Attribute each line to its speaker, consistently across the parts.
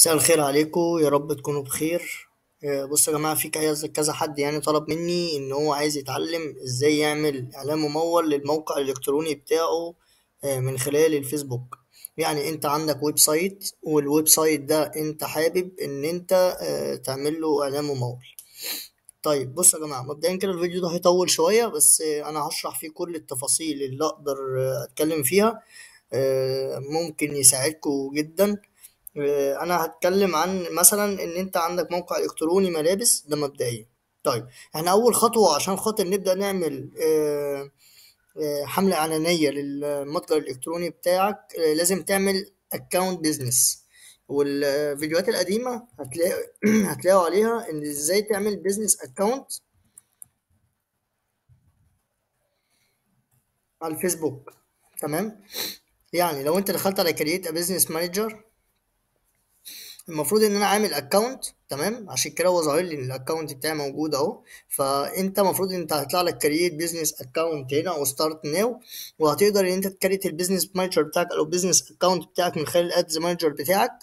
Speaker 1: مساء الخير عليكم يا رب تكونوا بخير آه، بصوا يا جماعه في كذا حد يعني طلب مني ان هو عايز يتعلم ازاي يعمل اعلان ممول للموقع الالكتروني بتاعه آه، من خلال الفيسبوك يعني انت عندك ويب سايت والويب سايت ده انت حابب ان انت آه، تعمل له اعلان ممول طيب بص يا جماعه مبدئيا كده الفيديو ده هيطول شويه بس انا هشرح فيه كل التفاصيل اللي اقدر اتكلم فيها ممكن يساعدكم جدا آه، انا هتكلم عن مثلا ان انت عندك موقع الكتروني ملابس ده مبدئيا طيب احنا اول خطوه عشان خاطر نبدا نعمل آه، آه، حمله اعلانيه للمتجر الالكتروني بتاعك لازم تعمل اكونت بيزنس والفيديوهات القديمه هتلاقي هتلاقوا عليها ان ازاي تعمل بيزنس اكونت على الفيسبوك تمام يعني لو انت دخلت على كرييت ا مانجر المفروض ان انا عامل اكونت تمام عشان كده هو ظاهر لي ان الاكونت بتاعي موجود اهو فانت المفروض انت هيطلع لك كرييت بزنس اكونت هنا او ستارت ناو وهتقدر ان انت تكريت البيزنس مانجر بتاعك او البيزنس اكونت بتاعك من خلال الادز مانجر بتاعك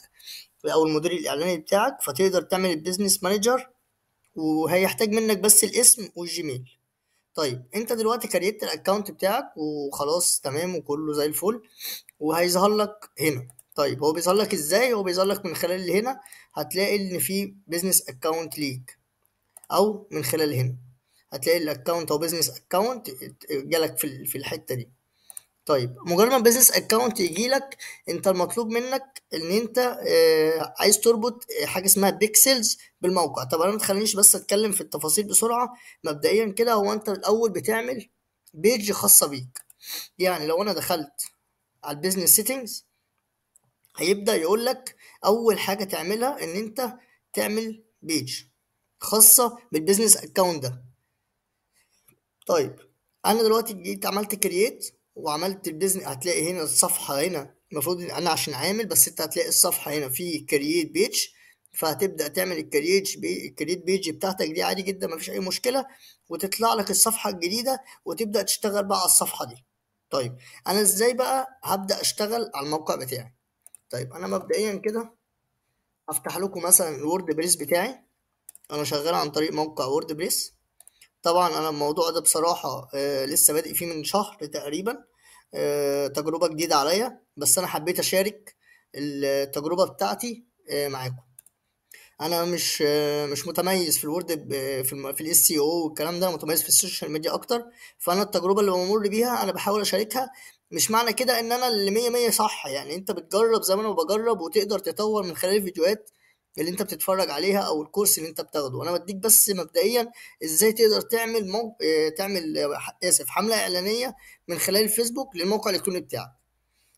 Speaker 1: او المدير الاعلاني بتاعك فتقدر تعمل البيزنس مانجر وهيحتاج منك بس الاسم والجيميل طيب انت دلوقتي كريت الاكونت بتاعك وخلاص تمام وكله زي الفل وهيظهر لك هنا طيب هو بيظهر لك ازاي هو بيظهر لك من خلال هنا هتلاقي ان في بيزنس اكونت ليك او من خلال هنا هتلاقي الاكونت او بيزنس اكونت جالك في في الحته دي طيب مجرد ما البيزنس اكونت يجي لك انت المطلوب منك ان انت آه، عايز تربط حاجه اسمها بيكسلز بالموقع طب انا ما تخلينيش بس اتكلم في التفاصيل بسرعه مبدئيا كده هو انت الاول بتعمل بيج خاصه بيك يعني لو انا دخلت على البيزنس سيتنجز هيبدا يقول لك اول حاجه تعملها ان انت تعمل بيج خاصه بالبيزنس اكونت ده طيب انا دلوقتي جيت عملت كرييت وعملت البيزنس هتلاقي هنا الصفحه هنا المفروض ان انا عشان عامل بس انت هتلاقي الصفحه هنا في كرييت بيج فهتبدا تعمل الكرييت بي... الكرييت بيج بتاعتك دي عادي جدا مفيش اي مشكله وتطلع لك الصفحه الجديده وتبدا تشتغل بقى على الصفحه دي طيب انا ازاي بقى هبدا اشتغل على الموقع بتاعي طيب انا مبدئيا كده هفتح لكم مثلا الورد بريس بتاعي انا شغال عن طريق موقع وورد بريس طبعا انا الموضوع ده بصراحه آه لسه بادئ فيه من شهر تقريبا آه تجربه جديده عليا بس انا حبيت اشارك التجربه بتاعتي آه معاكم انا مش آه، مش متميز في الوورد آه، في في الاس سي او e والكلام ده متميز في السوشيال ميديا اكتر فانا التجربه اللي بمر بيها انا بحاول اشاركها مش معنى كده ان انا اللي مية مية صح يعني انت بتجرب زي ما انا بجرب وتقدر تطور من خلال الفيديوهات اللي انت بتتفرج عليها او الكورس اللي انت بتاخده انا بديك بس مبدئيا ازاي تقدر تعمل مو... آه، تعمل آه، اسف حمله اعلانيه من خلال الفيسبوك للموقع الالكتروني بتاعك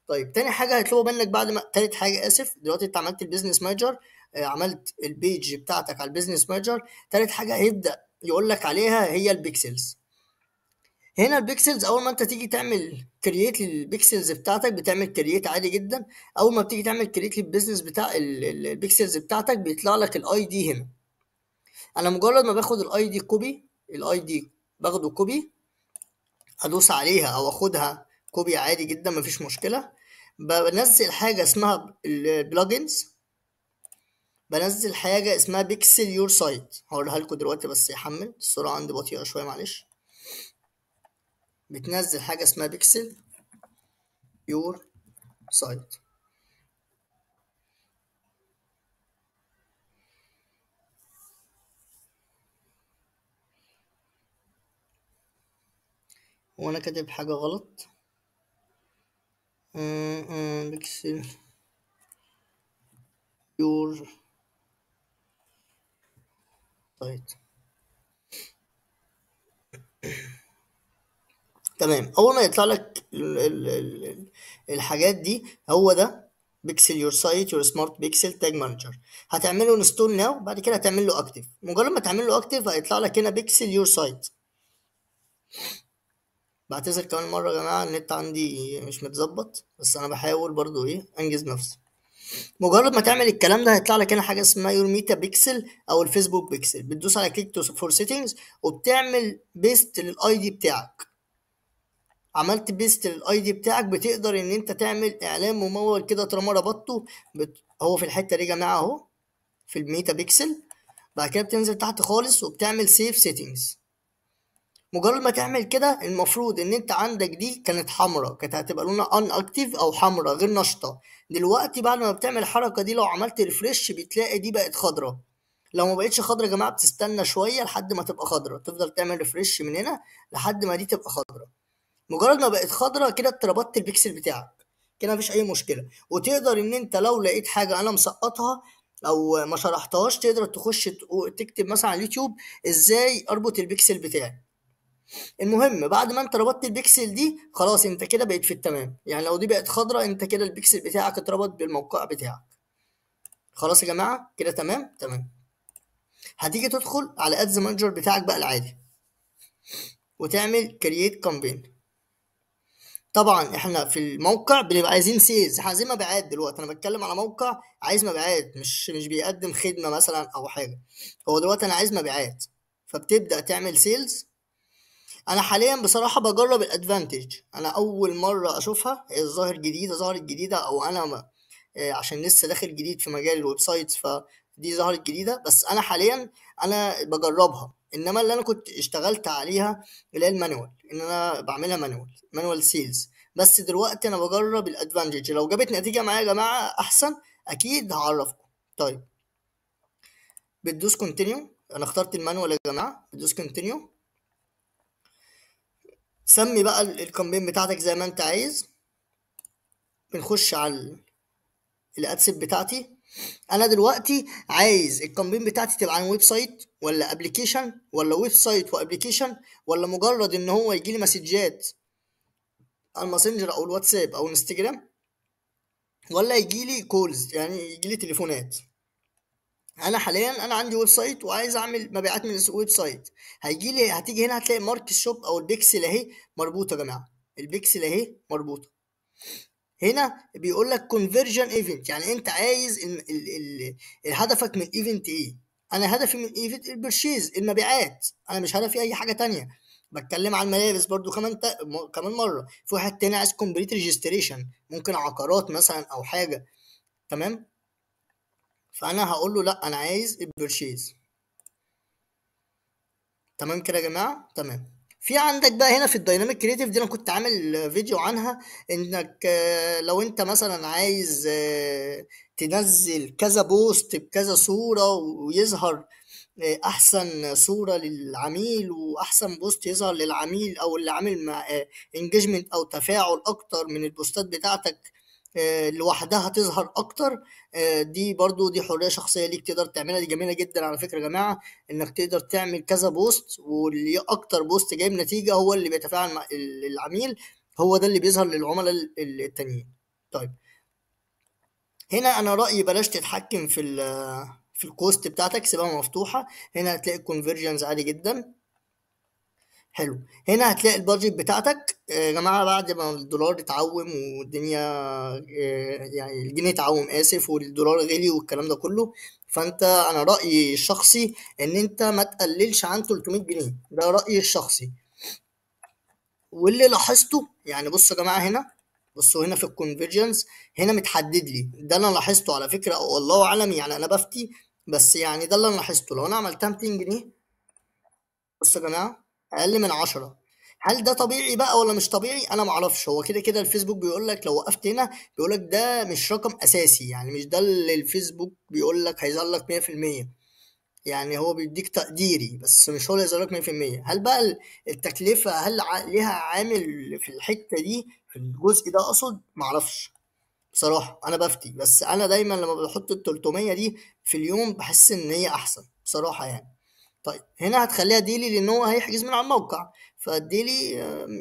Speaker 1: طيب تاني حاجه هيطلبوا منك بعد ما تالت حاجه اسف دلوقتي انت عملت البيزنس ماجر آه، عملت البيج بتاعتك على البيزنس ماجر تالت حاجه هيبدا يقول لك عليها هي البيكسلز هنا البيكسلز اول ما انت تيجي تعمل كرييت للبيكسلز بتاعتك بتعمل كرييت عادي جدا اول ما بتيجي تعمل كرييت للبيزنس بتاع البيكسلز بتاعتك بيطلع لك الاي دي هنا انا مجرد ما باخد الاي دي كوبي الاي دي باخده كوبي ادوس عليها او اخدها كوبي عادي جدا مفيش مشكله بنزل حاجه اسمها البلجنز بنزل حاجه اسمها بيكسل يور سايت هقولها لكم دلوقتي بس يحمل السرعه عندي بطيئه شويه معلش بتنزل حاجة اسمها بيكسل يور سايت وانا كاتب حاجة غلط آه، آه، بيكسل يور سايت تمام اول ما يطلع لك الحاجات دي هو ده بيكسل يور سايت يور سمارت بيكسل تاج مانجر هتعمله انستول ناو بعد كده هتعمل له اكتف مجرد ما تعمل له اكتف هيطلع لك هنا بيكسل يور سايت بعتذر كمان مره يا جماعه النت عندي مش متظبط بس انا بحاول برضو ايه انجز نفسي مجرد ما تعمل الكلام ده هيطلع لك هنا حاجه اسمها يور ميتا بيكسل او الفيسبوك بيكسل بتدوس على كليك فور سيتنجز وبتعمل بيست للاي دي بتاعك عملت بيست للاي دي بتاعك بتقدر ان انت تعمل اعلان ممول كده طالما ربطته بت... هو في الحته دي يا جماعه اهو في الميتا بيكسل بعد كده بتنزل تحت خالص وبتعمل سيف سيتنجز مجرد ما تعمل كده المفروض ان انت عندك دي كانت حمراء كانت هتبقى لونها ان اكتيف او حمراء غير نشطه دلوقتي بعد ما بتعمل الحركه دي لو عملت ريفرش بتلاقي دي بقت خضراء لو ما بقتش خضراء يا جماعه بتستنى شويه لحد ما تبقى خضراء تفضل تعمل ريفرش من هنا لحد ما دي تبقى خضراء مجرد ما بقت خضرة كده انت ربطت البكسل بتاعك كده مفيش اي مشكله وتقدر ان انت لو لقيت حاجه انا مسقطها او ما شرحتهاش تقدر تخش تكتب مثلا على اليوتيوب ازاي اربط البكسل بتاعي المهم بعد ما انت ربطت البكسل دي خلاص انت كده بقيت في التمام يعني لو دي بقت خضراء انت كده البكسل بتاعك اتربط بالموقع بتاعك خلاص يا جماعه كده تمام تمام هتيجي تدخل على ادز مانجر بتاعك بقى العادي وتعمل كرييت كامبين طبعا احنا في الموقع بنبقى عايزين سيلز عايزين مبيعات دلوقتي انا بتكلم على موقع عايز مبيعات مش مش بيقدم خدمه مثلا او حاجه هو دلوقتي انا عايز مبيعات فبتبدا تعمل سيلز انا حاليا بصراحه بجرب الادفانتج انا اول مره اشوفها الظاهر جديده ظهرت جديده او انا ما آه، عشان لسه داخل جديد في مجال الويب سايت فدي ظهرت جديده بس انا حاليا انا بجربها انما اللي انا كنت اشتغلت عليها اللي هي المانوال ان انا بعملها مانوال مانوال سيلز بس دلوقتي انا بجرب الادفانتج لو جابت نتيجه معايا يا جماعه احسن اكيد هعرفكم طيب بتدوس كونتينيو انا اخترت المانوال يا جماعه بتدوس كونتينيو سمي بقى الكامبين بتاعتك زي ما انت عايز بنخش على الادسب بتاعتي انا دلوقتي عايز الكامبين بتاعتي تبقى عن ويب سايت ولا ابلكيشن ولا ويب سايت وابلكيشن ولا مجرد ان هو يجي لي مسجات الماسنجر او الواتساب او انستجرام ولا يجي لي كولز يعني يجي لي تليفونات انا حاليا انا عندي ويب سايت وعايز اعمل مبيعات من الويب سايت هيجي لي هتيجي هنا هتلاقي مارك شوب او البيكسل اهي مربوطه يا جماعه البيكسل اهي مربوطه هنا بيقول لك كونفرجن ايفنت يعني انت عايز ان ال ال ال هدفك من الايفنت ايه انا هدفي من الايفنت البرشيز المبيعات انا مش هدفي اي حاجه تانية بتكلم عن الملابس برضو كمان تا... م... كمان مره في واحد تاني عايز كومبليت ريجستريشن ممكن عقارات مثلا او حاجه تمام فانا هقول له لا انا عايز البرشيز تمام كده يا جماعه تمام في عندك بقى هنا في الدايناميك كريتيف دي انا كنت عامل فيديو عنها انك آه، لو انت مثلا عايز آه، تنزل كذا بوست بكذا صورة ويظهر آه، احسن صورة للعميل واحسن بوست يظهر للعميل او اللي عامل انجيجمنت او تفاعل اكتر من البوستات بتاعتك آه، لوحدها تظهر اكتر آه، دي برضو دي حريه شخصيه ليك تقدر تعملها دي جميله جدا على فكره يا جماعه انك تقدر تعمل كذا بوست واللي اكتر بوست جايب نتيجه هو اللي بيتفاعل مع العميل هو ده اللي بيظهر للعملاء التانيين طيب هنا انا رايي بلاش تتحكم في في الكوست بتاعتك سيبها مفتوحه هنا هتلاقي الكونفرجنز عالي جدا حلو هنا هتلاقي البادجت بتاعتك آه، يا جماعه بعد ما الدولار اتعوم والدنيا آه، يعني الجنيه اتعوم اسف والدولار غلي والكلام ده كله فانت انا رايي الشخصي ان انت ما تقللش عن 300 جنيه ده رايي الشخصي واللي لاحظته يعني بصوا يا جماعه هنا بصوا هنا في الكونفرجنس هنا متحدد لي ده انا لاحظته على فكره والله اعلم يعني انا بفتي بس يعني ده اللي انا لاحظته لو انا عملتها 200 جنيه بصوا يا جماعه اقل من 10 هل ده طبيعي بقى ولا مش طبيعي انا ما اعرفش هو كده كده الفيسبوك بيقول لك لو وقفت هنا بيقول لك ده مش رقم اساسي يعني مش ده اللي الفيسبوك بيقول لك هيظهر لك 100% يعني هو بيديك تقديري بس مش هو اللي هيظهر لك 100% هل بقى التكلفه هل ليها عامل في الحته دي في الجزء ده اقصد ما اعرفش بصراحه انا بفتي بس انا دايما لما بحط ال 300 دي في اليوم بحس ان هي احسن بصراحه يعني طيب هنا هتخليها ديلي لان هو هيحجز من على الموقع فالديلي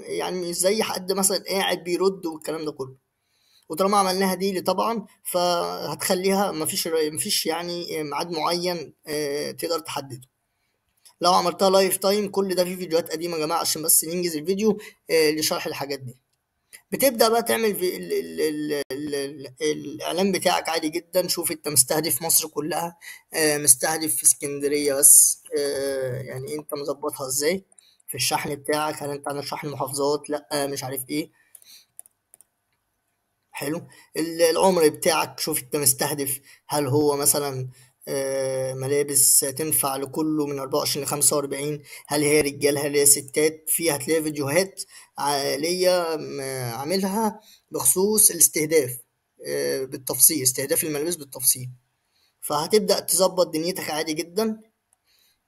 Speaker 1: يعني زي حد مثلا قاعد بيرد والكلام ده كله وطالما عملناها ديلي طبعا فهتخليها مفيش مفيش يعني ميعاد معين آه، تقدر تحدده لو عملتها لايف تايم كل ده في فيديوهات قديمه يا جماعه عشان بس ننجز الفيديو آه، لشرح الحاجات دي بتبدا بقى تعمل في الـ الـ الـ الـ الـ الاعلان بتاعك عادي جدا شوف انت مستهدف مصر كلها آه، مستهدف في اسكندريه بس آه، يعني انت مظبطها ازاي في الشحن بتاعك هل انت عندك شحن محافظات لا مش عارف ايه حلو العمر بتاعك شوف انت مستهدف هل هو مثلا آه، ملابس تنفع لكله من 24 ل 45 هل هي رجال هل هي ستات في هتلاقي فيديوهات ليا عاملها بخصوص الاستهداف آه، بالتفصيل استهداف الملابس بالتفصيل فهتبدأ تظبط دنيتك عادي جدا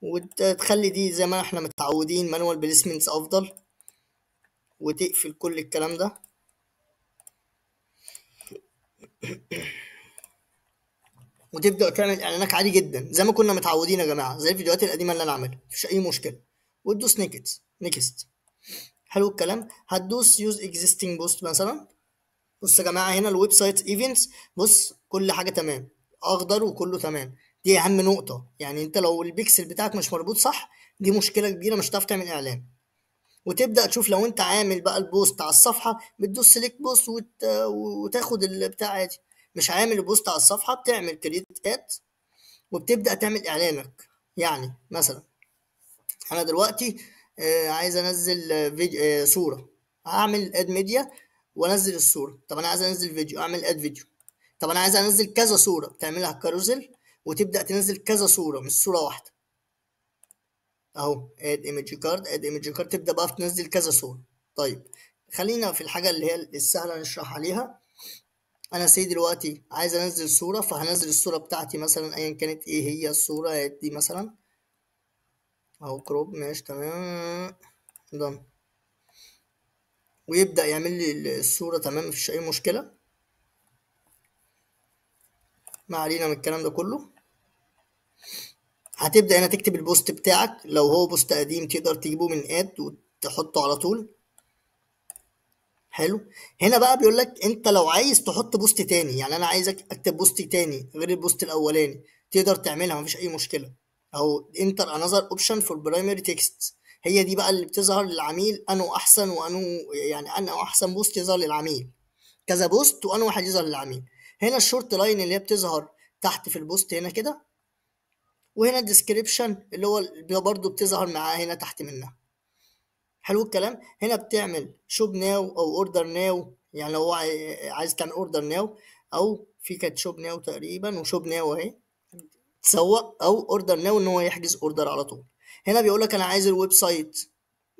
Speaker 1: وتخلي دي زي ما احنا متعودين مانوال بليسمنتس افضل وتقفل كل الكلام ده وتبدا تعمل اعلانات عادي جدا زي ما كنا متعودين يا جماعه زي الفيديوهات القديمه اللي انا عاملها مفيش اي مشكله وتدوس نيكست نيكست حلو الكلام هتدوس يوز اكزيستنج بوست مثلا بص يا جماعه هنا الويب سايت ايفنتس بص كل حاجه تمام اخضر وكله تمام دي اهم نقطه يعني انت لو البيكسل بتاعك مش مربوط صح دي مشكله كبيره مش هتعرف تعمل اعلان وتبدا تشوف لو انت عامل بقى البوست على الصفحه بتدوس سيلكت بوست وت... وتاخد البتاع عادي مش عامل بوست على الصفحه بتعمل كريت ات وبتبدا تعمل اعلانك يعني مثلا انا دلوقتي آه، عايز انزل فيديو آه، صوره هعمل اد ميديا وانزل الصوره طب انا عايز انزل فيديو اعمل اد فيديو طب انا عايز انزل كذا صوره تعملها كاروزل وتبدا تنزل كذا صوره مش صوره واحده اهو اد ايمج كارد اد ايمج كارد تبدا بقى تنزل كذا صوره طيب خلينا في الحاجه اللي هي السهله نشرح عليها انا سي دلوقتي عايز انزل صورة فهنزل الصورة بتاعتي مثلا ايا كانت ايه هي الصورة دي مثلا اهو كروب ماشي تمام دن ويبدأ يعمل لي الصورة تمام مفيش اي مشكلة ما علينا من الكلام ده كله هتبدأ هنا تكتب البوست بتاعك لو هو بوست قديم تقدر تجيبه من اد وتحطه على طول حلو هنا بقى بيقول لك انت لو عايز تحط بوست تاني يعني انا عايزك اكتب بوست تاني غير البوست الاولاني تقدر تعملها مفيش اي مشكله او انتر انذر اوبشن فور برايمري تكست هي دي بقى اللي بتظهر للعميل انه احسن وانه يعني انه احسن بوست يظهر للعميل كذا بوست وانه واحد يظهر للعميل هنا الشورت لاين اللي هي بتظهر تحت في البوست هنا كده وهنا الديسكريبشن اللي هو برضه بتظهر معاه هنا تحت منها حلو الكلام هنا بتعمل شوب ناو او اوردر ناو يعني لو عايز كان اوردر ناو او في كانت شوب ناو تقريبا وشوب ناو اهي تسوق او اوردر ناو ان هو يحجز اوردر على طول هنا بيقول لك انا عايز الويب سايت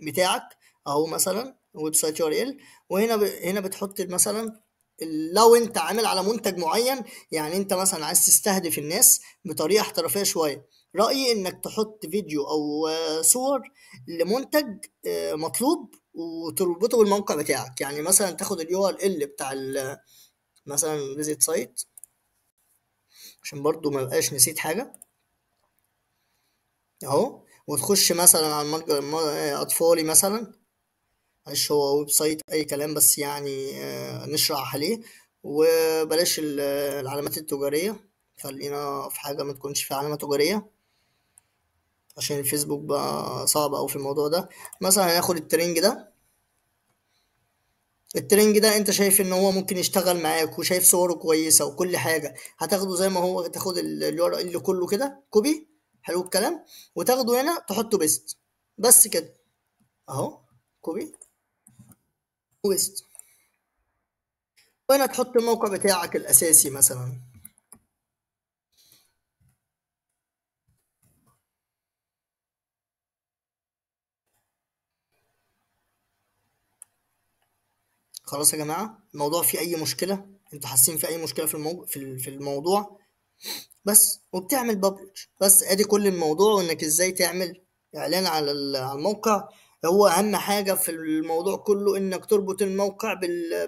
Speaker 1: بتاعك اهو مثلا ويب سايت يو ار ال وهنا ب... هنا بتحط مثلا لو انت عامل على منتج معين يعني انت مثلا عايز تستهدف الناس بطريقه احترافيه شويه رأيي انك تحط فيديو او صور لمنتج آه، مطلوب وتربطه بالموقع بتاعك يعني مثلا تاخد اليو ار ال بتاع مثلا فيزيت سايت عشان برضو ما بقاش نسيت حاجة اهو وتخش مثلا على متجر اطفالي آه، مثلا معلش هو ويب سايت اي كلام بس يعني آه، نشرح عليه وبلاش العلامات التجارية خلينا في حاجة ما تكونش فيها علامة تجارية عشان الفيسبوك بقى صعب أوي في الموضوع ده مثلا هناخد الترنج ده الترنج ده انت شايف ان هو ممكن يشتغل معاك وشايف صوره كويسه وكل حاجه هتاخده زي ما هو تاخد اليو ار اللي كله كده كوبي حلو الكلام وتاخده هنا تحطه بيست بس كده اهو كوبي وبيست وهنا تحط الموقع بتاعك الاساسي مثلا خلاص يا جماعه الموضوع فيه اي مشكله انتوا حاسين في اي مشكله في المو... في الموضوع بس وبتعمل بابلج بس ادي كل الموضوع وانك ازاي تعمل اعلان على الموقع هو اهم حاجه في الموضوع كله انك تربط الموقع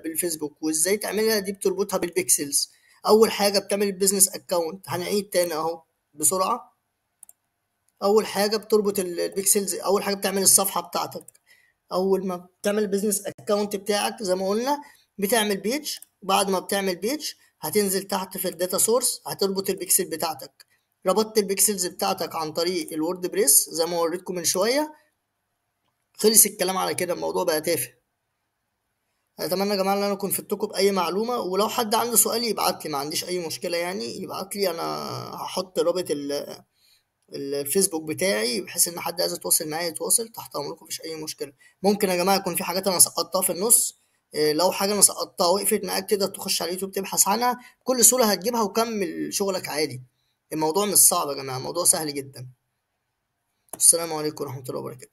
Speaker 1: بالفيسبوك وازاي تعملها دي بتربطها بالبيكسلز اول حاجه بتعمل البيزنس اكونت هنعيد تاني اهو بسرعه اول حاجه بتربط البيكسلز اول حاجه بتعمل الصفحه بتاعتك اول ما بتعمل بزنس اكونت بتاعك زي ما قلنا بتعمل بيج بعد ما بتعمل بيج هتنزل تحت في الداتا سورس هتربط البيكسل بتاعتك ربطت البيكسلز بتاعتك عن طريق الورد بريس زي ما وريتكم من شويه خلص الكلام على كده الموضوع بقى تافه اتمنى يا جماعه ان انا اكون فدتكم باي معلومه ولو حد عنده سؤال يبعت لي ما عنديش اي مشكله يعني يبعت لي انا هحط رابط ال الفيسبوك بتاعي بحيث ان حد عايز يتواصل معايا يتواصل تحت امركم مفيش اي مشكله ممكن يا جماعه يكون في حاجات انا سقطتها في النص آه، لو حاجه انا سقطتها وقفت معاك تقدر تخش على اليوتيوب تبحث عنها بكل سهوله هتجيبها وكمل شغلك عادي الموضوع مش صعب يا جماعه الموضوع سهل جدا السلام عليكم ورحمه الله وبركاته